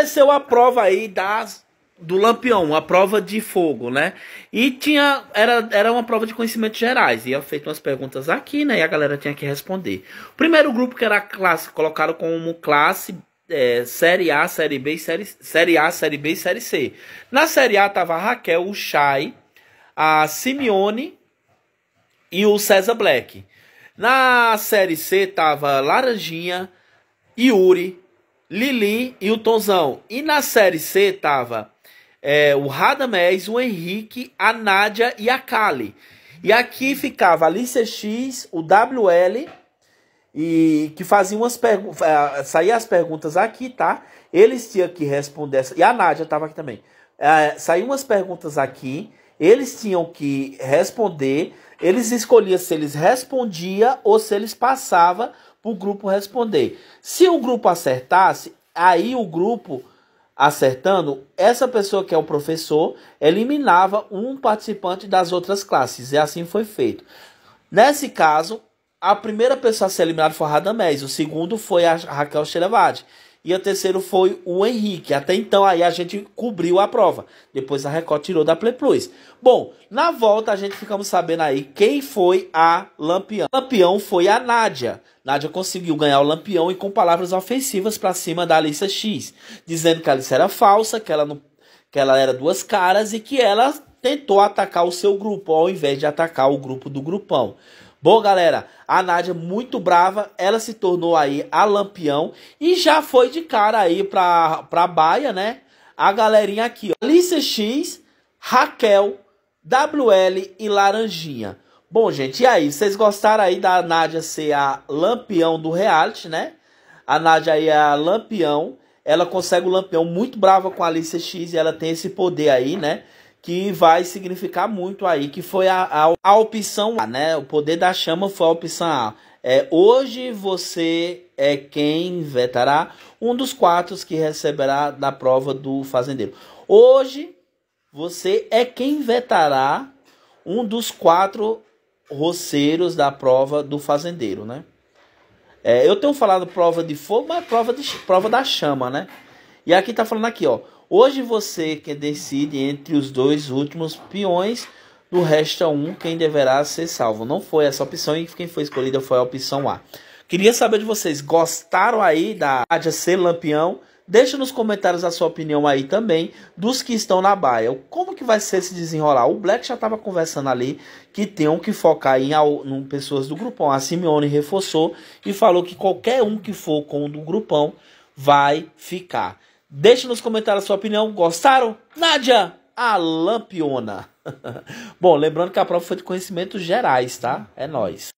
Aconteceu a prova aí das do Lampião, a prova de fogo, né? E tinha era, era uma prova de conhecimentos gerais, ia feito umas perguntas aqui, né? E a galera tinha que responder. O primeiro grupo que era classe, colocaram como classe é, série A, série B, série, série A, série B, série C. Na série A tava a Raquel, o Chay, a Simeone e o César Black. Na série C tava Laranjinha, Yuri, Lili e o Tonzão. E na Série C tava é, o Radamés, o Henrique, a Nádia e a Kali. E aqui ficava a Alicia X, o WL, e que fazia umas perguntas. Saía as perguntas aqui, tá? Eles tinham que responder. E a Nádia tava aqui também. É, saiu umas perguntas aqui eles tinham que responder, eles escolhiam se eles respondiam ou se eles passavam para o grupo responder. Se o grupo acertasse, aí o grupo acertando, essa pessoa que é o professor eliminava um participante das outras classes. E assim foi feito. Nesse caso, a primeira pessoa a ser eliminada foi a Radamés, o segundo foi a Raquel Xerevade e o terceiro foi o Henrique. Até então aí a gente cobriu a prova. Depois a Record tirou da Play Plus. Bom, na volta a gente ficamos sabendo aí quem foi a Lampião. A Lampião foi a Nádia. Nádia conseguiu ganhar o Lampião e com palavras ofensivas para cima da Alissa X, dizendo que a Alissa era falsa, que ela não que ela era duas caras e que ela tentou atacar o seu grupo ao invés de atacar o grupo do grupão. Bom, galera, a Nádia muito brava, ela se tornou aí a lampião e já foi de cara aí pra, pra Baia, né? A galerinha aqui, ó. Alicia X, Raquel, WL e Laranjinha. Bom, gente, e aí? Vocês gostaram aí da Nádia ser a lampião do reality, né? A Nádia aí é a lampião. Ela consegue o lampião muito brava com a Alicia X e ela tem esse poder aí, né? que vai significar muito aí, que foi a, a, a opção A, né? O poder da chama foi a opção A. É, hoje você é quem vetará um dos quatro que receberá da prova do fazendeiro. Hoje você é quem vetará um dos quatro roceiros da prova do fazendeiro, né? É, eu tenho falado prova de fogo, mas prova, de, prova da chama, né? E aqui tá falando aqui, ó. Hoje você que decide entre os dois últimos peões, do resta um quem deverá ser salvo. Não foi essa opção e quem foi escolhida foi a opção A. Queria saber de vocês, gostaram aí da Ádia ser lampião? Deixa nos comentários a sua opinião aí também dos que estão na baia. Como que vai ser se desenrolar? O Black já estava conversando ali que tem que focar em, em pessoas do grupão. A Simeone reforçou e falou que qualquer um que for com o do grupão vai ficar. Deixe nos comentários a sua opinião. Gostaram? Nádia, a lampiona. Bom, lembrando que a prova foi de conhecimentos gerais, tá? É nós.